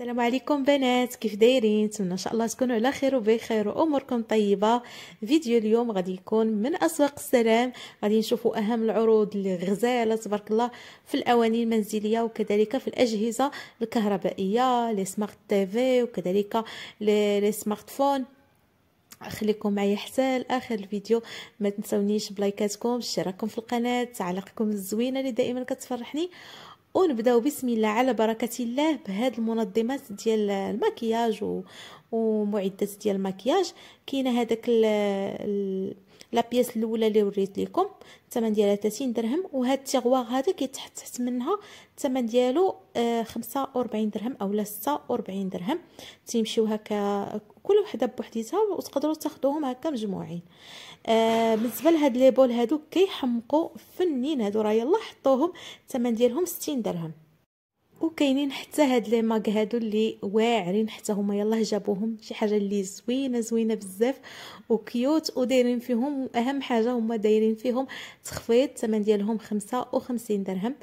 السلام عليكم بنات كيف دايرين نتمنى ان شاء الله تكونوا على خير وبخير واموركم طيبه فيديو اليوم غادي يكون من اسواق السلام غادي نشوفوا اهم العروض اللي غزاله تبارك الله في الاواني المنزليه وكذلك في الاجهزه الكهربائيه لي سمارت تيفي وكذلك لي سمارت فون خليكم معايا حتى لاخر الفيديو ما تنسونيش بلايكاتكم اشتراككم في القناه تعليقكم الزوينه اللي دائما كتفرحني ونبداو بسم الله على بركه الله بهاد المنظمات ديال المكياج و... ومعدات ديال المكياج كاينه هذاك ال... لا بياس الاولى اللي وريت لكم الثمن ديالها 30 درهم وهاد التيغواغ هذا كيتحط تحت منها الثمن ديالو 45 آه، درهم اولا 46 درهم تيمشيو هكا كل وحده بوحديتها وتقدروا تاخذوهم هكا مجموعين آه بالنسبه لهاد لي بول هادو كيحمقوا فنين هادو راه يلا حطوهم الثمن ديالهم 60 درهم وكاينين حتى هاد لي ماك هادو اللي واعرين حتى هما يلاه جابوهم شي حاجه اللي زوينه زوينه بزاف وكيوت ودايرين فيهم اهم حاجه هما دايرين فيهم تخفيض الثمن ديالهم 55 درهم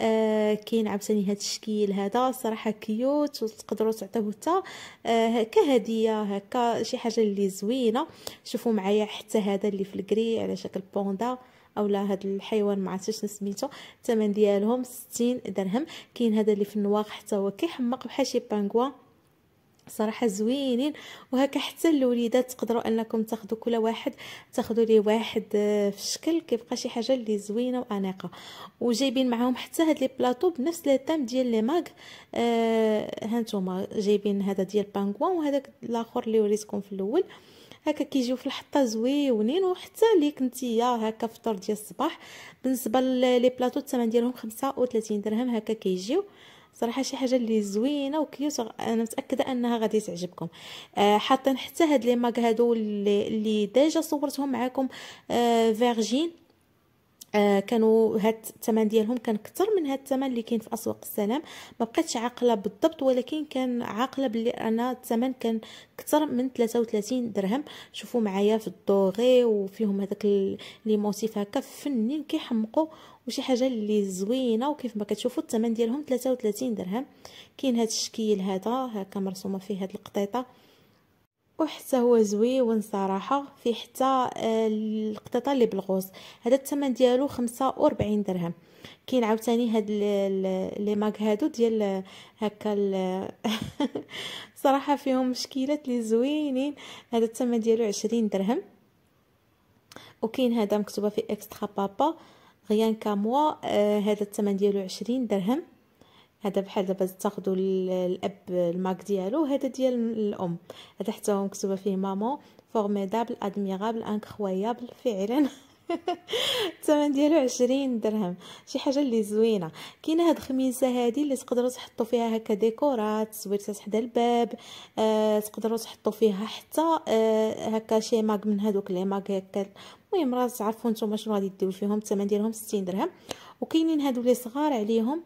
آه كاين عاوتاني هاد الشكل هذا صراحه كيوت وتقدروا تعطيوه حتى آه كهديه هكا شي حاجه اللي زوينه شوفوا معايا حتى هذا اللي في الكري على شكل بوندا اولا هذا الحيوان ما عرفتش سميتو الثمن ديالهم 60 درهم كاين هذا اللي في النواق حتى هو كيحمق بحال شي بانغوا صراحه زوينين وهكا حتى الوليدات تقدروا انكم تاخذوا كل واحد تاخذوا ليه واحد آه، في الشكل كيبقى شي حاجه اللي زوينه وانيقه وجايبين معاهم حتى هاد لي بلاطو بنفس لي تام طيب ديال لي ماغ آه هانتوما جايبين هذا ديال بانغوان وهذاك الاخر اللي وريتكم في الاول آه هكا كيجيو في الحطه زويونين وحتى ليك نتيا هكا فطور ديال الصباح بالنسبه لي بلاطو الثمن ديالهم 35 درهم هكا كيجيو صراحه شي حاجه اللي زوينه وكيوت انا متاكده انها غادي تعجبكم آه حاطين حتى هاد لي ماك هادو اللي, اللي ديجا صورتهم معاكم آه فيرجين آه كانوا هاد الثمن ديالهم كان اكثر من هاد الثمن اللي كاين في اسواق السلام ما بقيتش عاقله بالضبط ولكن كان عاقله بلي انا الثمن كان اكثر من 33 درهم شوفوا معايا في الدوغي وفيهم هذاك لي موتيف هكا فنين كيحمقوا وشي حاجه اللي زوينه وكيف ما كتشوفوا الثمن ديالهم 33 درهم كاين هاد الشكل هذا هكا مرسومه فيه هاد القطيطه وحتى هو زويون صراحه في حتى آه، القطيطه اللي بالغوص هذا الثمن ديالو 45 درهم كاين عاوتاني هاد لي ماك هادو ديال آه، هكا صراحه فيهم مشكيلات لي زوينين هذا الثمن ديالو 20 درهم وكاين هذا مكتوبه في اكسترا بابا غيان كاموا هذا الثمن ديالو 20 درهم هذا بحال دابا تاخذوا الاب الماك ديالو هذا ديال الام هذا حتى هو مكتوبه فيه مامون فورميدابل ادميرابل انكرويابل فعلا الثمن ديالو عشرين درهم شي حاجه اللي زوينه كاينه هاد الخميسه هادي اللي تقدروا تحطوا فيها هكا ديكورات سويرتات حدا الباب آه تقدروا تحطوا فيها حتى آه هكا شي ماك من هادوك لي ماك هكا المهم راه تعرفوا نتوما شنو غادي ديروا فيهم الثمن ديالهم 60 درهم وكاينين هادو لي صغار عليهم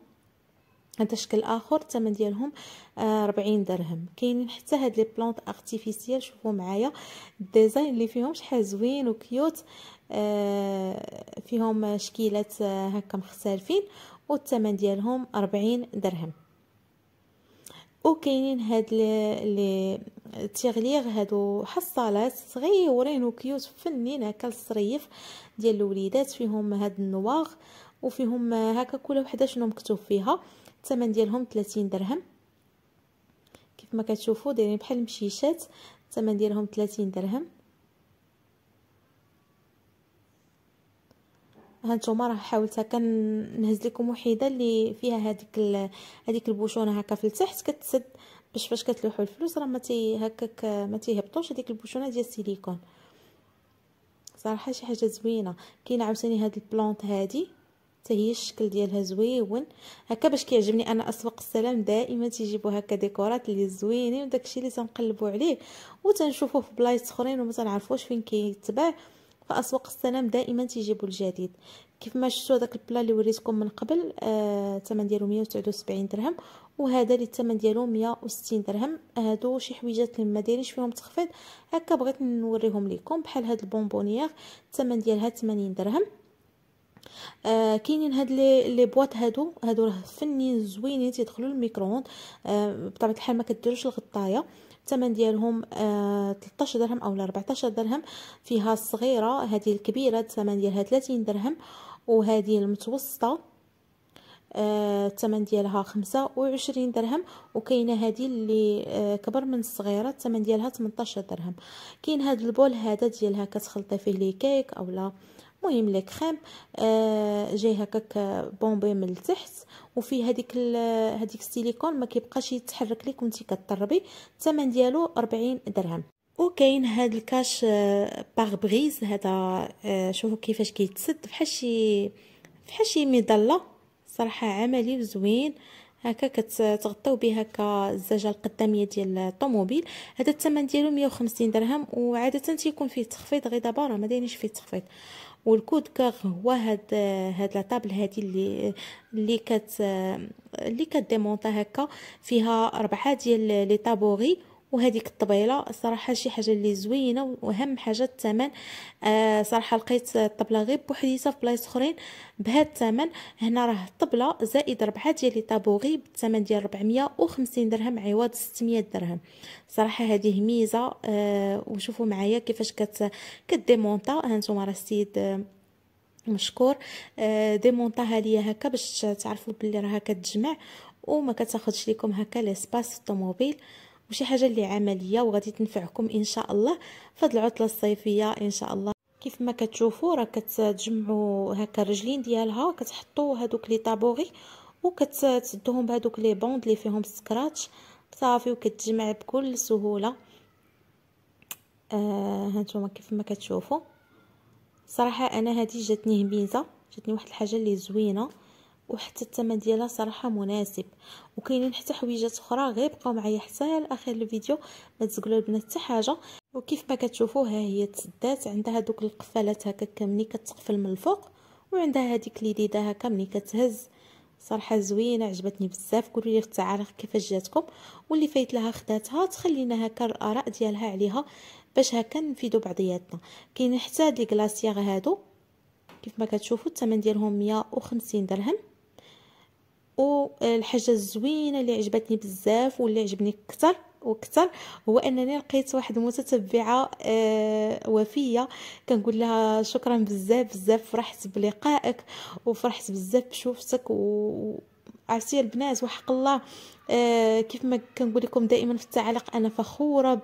هذا الشكل اخر الثمن ديالهم آه، ربعين درهم كاينين حتى هاد لي بلونط ارتيفيسيال شوفوا معايا الديزاين اللي فيهم شحال زوين وكيوت آه، فيهم شكيلات آه، هكا مختلفين والثمن ديالهم ربعين درهم وكاينين هاد لي تيغليغ هادو حصالات صغيورين وكيوت فنين هكا للصريف ديال الوليدات فيهم هاد النواغ وفيهم هكا كل وحده شنو مكتوب فيها الثمن ديالهم 30 درهم كيف ما كتشوفوا دايرين بحال المشيشات الثمن ديالهم 30 درهم هانتوما راه حاولت هكا نهز لكم وحيده اللي فيها هذيك هذيك البوشونه هكا في التحت كتسد باش فاش كتلوحوا الفلوس راه ما تي هكاك ما تيهبطوش هذيك البوشونه ديال السيليكون صراحه شي حاجه زوينه كاينه عاوتاني هاد البلونط هادي حتى هي الشكل ديالها زويون هكا باش كيعجبني انا اسواق السلام دائما تيجيبوا هكا ديكورات اللي زوينين وداكشي اللي تنقلبوا عليه وتنشوفوه في بلايص اخرين وما تنعرفوش فين كيتباع فاسواق السلام دائما تيجيبوا الجديد كيف ما شفتوا داك البلا اللي وريتكم من قبل آه، الثمن آه، ديالو 179 درهم وهذا اللي الثمن ديالو 160 درهم هادو شي حويجات اللي ما دايرينش فيهم تخفيض هكا بغيت نوريهم لكم بحال هاد البونبونيير الثمن ديالها 80 درهم آه كاينين هاد لي لي بواط هادو هادو راه فنيين زوينين تيدخلوا للميكرووند آه بطبيعه الحال ما كديروش الغطايه الثمن ديالهم آه 13 درهم اولا 14 درهم فيها الصغيره هذه الكبيره الثمن ديالها 30 درهم وهذه المتوسطه آه، الثمن آه ديالها 25 درهم وكاينه هذه اللي آه كبر من الصغيره الثمن ديالها 18 درهم كاين هذا البول هذا ديالها كتخلطي فيه لي كيك اولا آه مهم لي كريم آه، جاي هكاك بومبي من التحت وفي هذيك هذيك السيليكون ما كيبقاش يتحرك لك وانت كتطربي الثمن ديالو 40 درهم وكاين هاد الكاش باغ آه، بريز هذا آه، شوفوا كيفاش كيتسد بحال شي بحال شي مظله صراحه عملي وزوين هكا كتغطيو به هكا الزجاجه القداميه ديال الطوموبيل هذا الثمن ديالو 150 درهم وعاده تيكون فيه تخفيض غير دابا راه ما دايرينش فيه تخفيض والكود كاغ هو هاد هاد لا طابل هادي اللي اللي كت اللي كديمونطا هكا فيها ربعه ديال لي طابوغي وهذيك الطبيله صراحه شي حاجه اللي زوينه واهم حاجه الثمن آه صراحه لقيت الطبله غير بوحديتها في بلايص اخرين بهذا الثمن هنا راه الطبله زائد ربعه ديال لي طابوغي بالثمن ديال 450 درهم عوض 600 درهم صراحه هذه ميزه آه وشوفوا معايا كيفاش كت كديمونطا هانتوما راه السيد آه، مشكور آه ديمونطاها ليا هكا باش تعرفوا بلي راها كتجمع وما كتاخذش لكم هكا لي سباس الطوموبيل وشي حاجه اللي عمليه وغادي تنفعكم ان شاء الله في العطله الصيفيه ان شاء الله كيف ما كتشوفوا راه كتجمعوا هكا الرجلين ديالها كتحطوا هذوك لي طابوغي وكتسدوهم بهذوك لي بوند اللي فيهم سكراتش صافي وكتجمع بكل سهوله آه هانتوما كيف ما كتشوفوا صراحه انا هذه جاتني هبيزه جاتني واحد الحاجه اللي زوينه وحتى الثمن ديالها صراحه مناسب وكاينين حتى حويجات اخرى غير بقاو معايا حتى لاخر الفيديو ما تزقلوا البنات حتى حاجه وكيف ما كتشوفوا ها هي تسدات عندها دوك القفالات هكا ملي كتقفل من الفوق وعندها هذيك ليديده هكا ملي كتهز صراحه زوينه عجبتني بزاف قولوا لي في التعاليق كيفاش جاتكم واللي فايت لها خداتها تخلينا هكا الاراء ديالها عليها باش هكا نفيدوا بعضياتنا كاين حتى هاد لي غلاصيغ هادو كيف ما كتشوفوا الثمن ديالهم 150 درهم والحاجه الزوينه اللي عجبتني بزاف واللي عجبني كثر وكثر هو انني لقيت واحد المتتبعه آه وفيه كنقول لها شكرا بزاف بزاف فرحت بلقائك وفرحت بزاف بشوفتك و عرفتي البنات وحق الله آه كيف ما كنقول لكم دائما في التعليق انا فخوره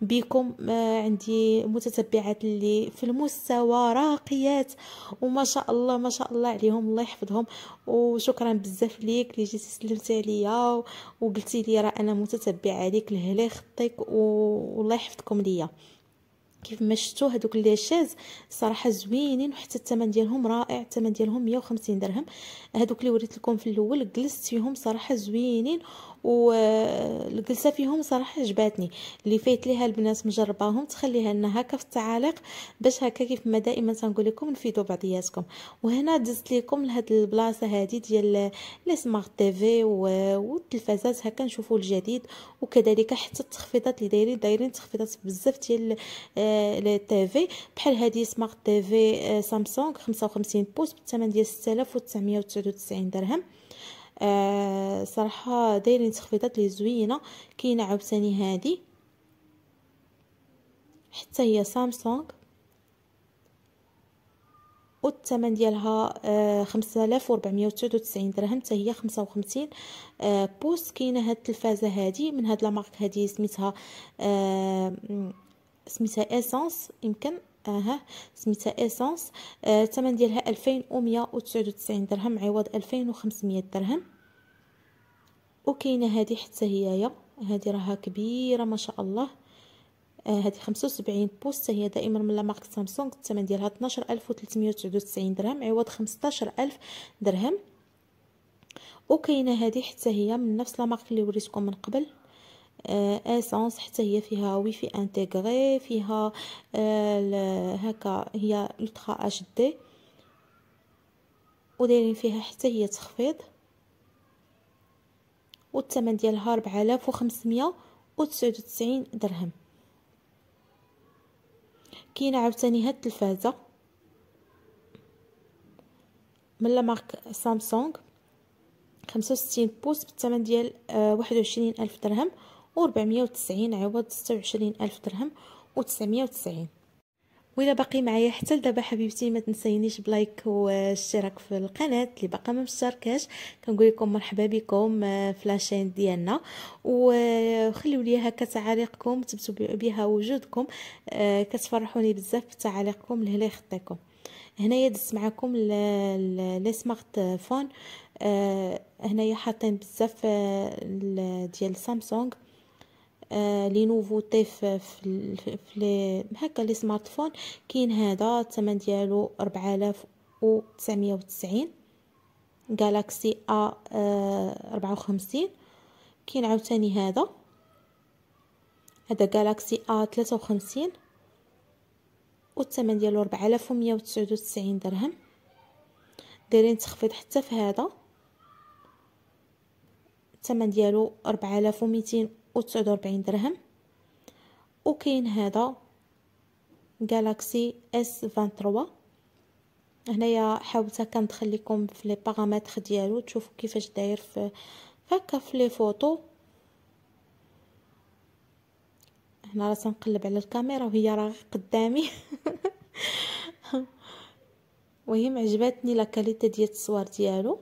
بكم آه عندي متتبعات اللي في المستوى راقيات وما شاء الله ما شاء الله عليهم الله يحفظهم وشكرا بزاف ليك اللي جيتي سلمتي عليا وقلتي لي راه انا متتبعه ليك لهلا خطيك والله يحفظكم ليا كيف ما شفتوا هذوك لي شيز صراحه زوينين وحتى الثمن ديالهم رائع الثمن ديالهم 150 درهم هذوك اللي وريت لكم في الاول جلست فيهم صراحه زوينين والجلسه فيهم صراحه عجباتني اللي فايت ليها البنات مجرباهم تخليها لنا هكا في التعاليق باش هكا كيف ما دائما تنقول لكم نفيدوا بعضياتكم وهنا دزت لكم لهاد البلاصه هادي ديال لي سمارت تيفي والتلفازات هكا نشوفوا الجديد وكذلك حتى التخفيضات اللي دايرين دايرين تخفيضات بزاف ديال آه، لي تيفي بحال هادي سمارت تيفي آه، سامسونج 55 بوست بالثمن ديال 6999 درهم آه صراحه دايرين تخفيضات لي زوينه كاينه عاوتاني هذه حتى هي سامسونج والثمن ديالها آه، خمسة آلاف وربعمية وتسعود وتسعين درهم حتى هي خمسة وخمسين آه بوست كاينه هاد التلفازه هادي من هاد لامارك هادي سميتها آه سميتها اسانس يمكن اها سميتها ايسونس آه، الثمن آه ديالها 2199 درهم عوض 2500 درهم وكاينه هذه حتى هي هذه راها كبيره ما شاء الله آه، هذه 75 بوست هي دائما من لا مارك سامسونج الثمن ديالها 12399 درهم عوض 15000 درهم وكاينه هذه حتى هي من نفس لا مارك اللي وريتكم من قبل اسانس آه، حتى هي فيها ويفي انتغري فيها آه، هكا هي الترا اش دي ودايرين فيها حتى هي تخفيض والثمن ديالها 4599 درهم كاينه عاوتاني هاد التلفازه من لا مارك سامسونج 65 بوست بالثمن ديال آه، ألف درهم و 490 عوض ستة ألف درهم و 990 وإذا باقي معايا حتى لدابا حبيبتي ما تنسينيش بلايك واشتراك في القناه اللي باقا ما مشتركاش كنقول لكم مرحبا بكم في لاشين ديالنا وخليوا لي هكا تعاليقكم تبتوا بها وجودكم آه، كتفرحوني بزاف بتعاليقكم لهلا يخطيكم هنايا دزت معكم لي سمارت فون آه، هنايا حاطين بزاف آه، ديال سامسونج آه لي نوفوتي في في هكا لي سمارت فون كاين هذا الثمن ديالو 4990 جالاكسي ا 54 كاين عاوتاني هذا هذا جالاكسي ا 53 والثمن ديالو 4199 درهم دايرين تخفيض حتى في هذا الثمن ديالو 4200 وتسعود وربعين درهم وكاين هذا جالاكسي اس 23 هنايا حاولت كندخل لكم في لي بارامتر ديالو تشوفوا كيفاش داير في هكا في لي فوتو هنا راه تنقلب على الكاميرا وهي راه قدامي وهي معجباتني لا كاليتي ديال الصور ديالو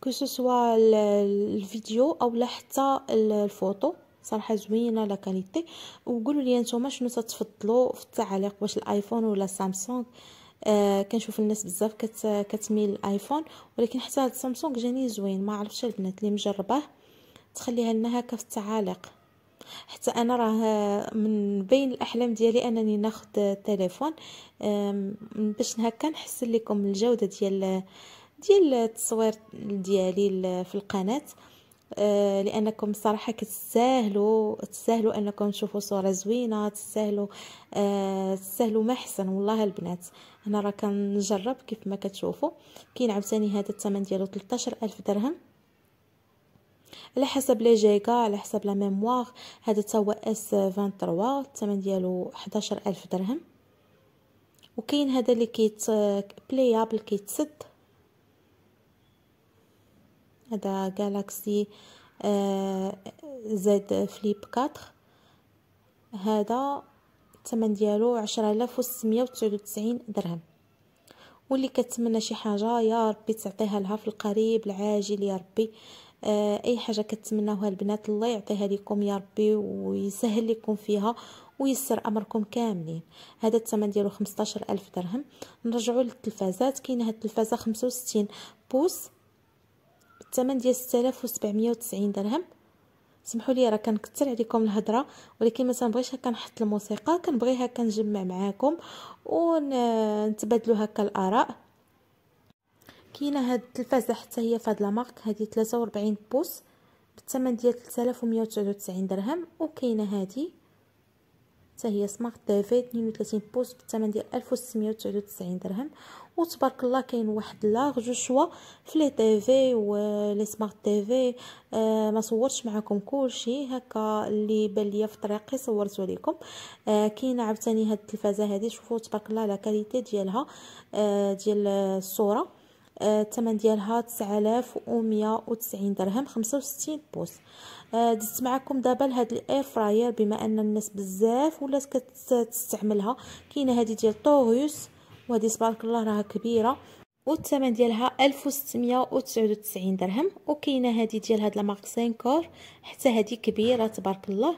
كو سوسوا الفيديو او حتى الفوتو صراحه زوينه لا كاليتي وقولوا لي نتوما شنو تتفضلوا في التعليق واش الايفون ولا سامسونج آه كنشوف الناس بزاف كت كتميل الايفون ولكن حتى هاد سامسونج جاني زوين ما عرفتش البنات اللي مجرباه تخليها لنا هكا في التعاليق حتى انا راه من بين الاحلام ديالي انني ناخذ تليفون باش هكا نحسن لكم الجوده ديال ديال التصوير ديالي في القناه آه، لانكم صراحه كتستاهلوا تستاهلوا انكم تشوفوا صوره زوينه تستاهلوا آه، تستاهلوا ما احسن والله البنات انا راه كنجرب كيف ما كتشوفوا كاين عاوتاني هذا الثمن ديالو 13000 درهم على حسب لي جيغا على حسب لا ميموار هذا تا هو اس 23 الثمن ديالو 11000 درهم وكاين هذا اللي كيت بلايابل آه، كيتسد هذا جالاكسي زد فليب 4 هذا الثمن ديالو 10699 درهم واللي كتمنى شي حاجة يا ربي تعطيها لها في القريب العاجل يا ربي آه، اي حاجة كتمناوها البنات الله يعطيها لكم يا ربي ويسهل لكم فيها ويسر امركم كاملين هذا الثمن ديالو 15000 درهم نرجعوا للتلفازات كاينه هاد التلفازه 65 بوص الثمن ديال 6790 درهم سمحوا لي راه كنكثر عليكم الهضره ولكن ما تنبغيش هكا نحط الموسيقى كنبغي هكا نجمع معاكم ونتبادلوا هكا الاراء كاينه هاد التلفازه حتى هي فهاد لا مارك هذه 43 بوص بالثمن ديال 3199 درهم وكاينه هذه حتى هي سمارت دافي 32 بوست بثمن ديال 1699 درهم وتبارك الله كاين واحد لارج شوا في لي تيفي لي سمارت تيفي آه ما صورتش معكم كلشي هكا اللي بان ليا في طريقي صورته لكم آه كاينه عاوتاني هاد التلفازه هذه شوفوا تبارك الله لا كاليتي ديالها آه ديال الصوره آه، الثمن ديالها 9190 درهم 65 بوص آه، دزت معكم دابا لهاد الاير فراير بما ان الناس بزاف ولات كتستعملها كاينه هادي ديال طوغيوس وهادي تبارك الله راها كبيره والثمن ديالها 1699 درهم وكاينه هادي ديال هاد لا مارك سينكور حتى هادي كبيره تبارك الله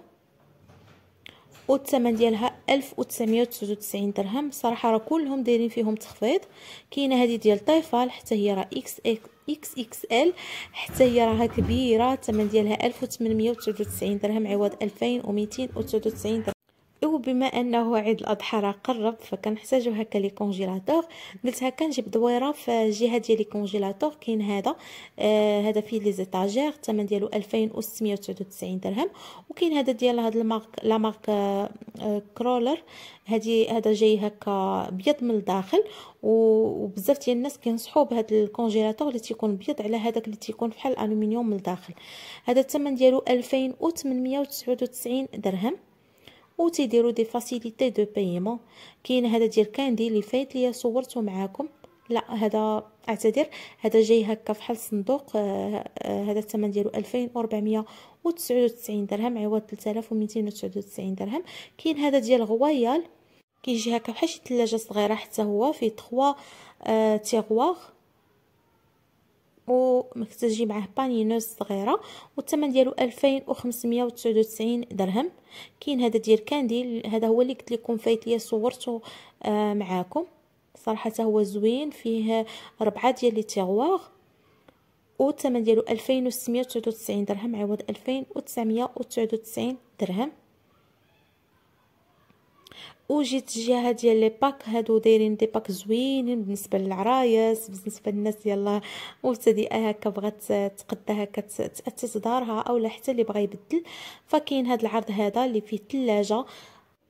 والثمن ديالها 1999 درهم صراحه راه كلهم دايرين فيهم تخفيض كاينه هذه ديال طيفال حتى هي راه اكس اكس اكس ال حتى هي راها كبيره الثمن ديالها 1899 درهم عوض 2299 درهم وبما انه عيد الاضحى راه قرب فكنحتاجو هكا لي كونجيلاتور قلت هكا نجيب دويره في الجهه ديال لي كونجيلاتور كاين هذا آه هذا فيه لي زيتاجير الثمن ديالو 2699 درهم وكاين هذا ديال هاد المارك لا مارك آه،, آه كرولر هادي هذا جاي هكا ابيض من الداخل وبزاف ديال الناس كينصحوا بهاد الكونجيلاتور اللي تيكون بيض على هذاك اللي تيكون بحال الالومنيوم من الداخل هذا الثمن ديالو 2899 درهم أو تيديروا دي فاسيليتي دو بايمون كاين هذا ديال كاندي اللي فايت ليا صورته معاكم لا هذا اعتذر هذا جاي هكا فحال صندوق آه، آه، هذا الثمن ديالو 2499 درهم عوض 3299 درهم كاين هذا ديال غوايال كيجي هكا بحال شي ثلاجه صغيره حتى هو فيه آه، 3 تيغواغ ومكتجي معاه بانينوز صغيره والثمن ديالو 2599 درهم كاين هذا ديال كاندي هذا هو اللي قلت لكم فايت ليا صورته آه معاكم صراحه هو زوين فيه ربعه ديال لي تيغواغ والثمن ديالو 2699 درهم عوض 2999 درهم وجيت الجهه ديال لي باك هادو دايرين دي باك زوينين بالنسبه للعرايس بالنسبه للناس ديال مبتدئه هكا بغات تقدا هكا تاسس دارها اولا حتى اللي بغى يبدل فكاين هاد العرض هذا اللي فيه ثلاجه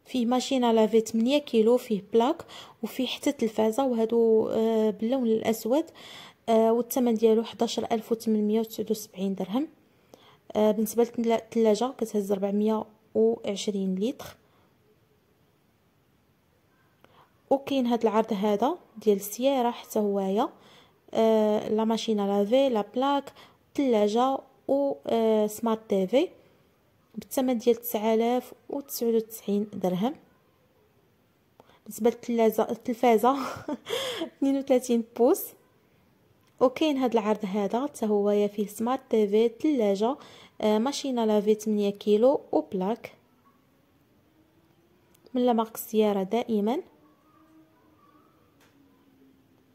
فيه ماشينه لافي 8 كيلو فيه بلاك وفيه حتى تلفازه وهادو آه، باللون الاسود آه، والثمن ديالو 11879 درهم آه، بالنسبه للثلاجه كتهز 420 لتر وكاين هذا العرض هذا ديال السياره حتى هوايا آه، لا ماشينا لافي لا بلاك الثلاجه و سمارت سمارت تيفي بالثمن ديال 9099 درهم بالنسبه للتلازه التلفازه 32 بوصه وكاين هذا العرض هذا حتى هويا فيه سمارت تيفي ثلاجه آه لافي 8 كيلو وبلاك من لمارك السياره دائما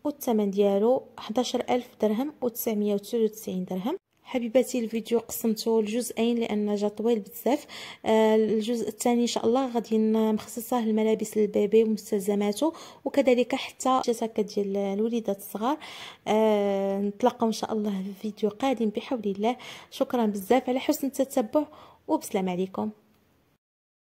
والثمن ديالو 11000 درهم و999 درهم حبيباتي الفيديو قسمته لجزئين لان جا طويل بزاف آه الجزء الثاني ان شاء الله غادي نخصصه الملابس البيبي ومستلزماته وكذلك حتى الجاكيت ديال الوليدات الصغار آه نتلاقاو ان شاء الله في فيديو قادم بحول الله شكرا بزاف على حسن التتبع وبسلام عليكم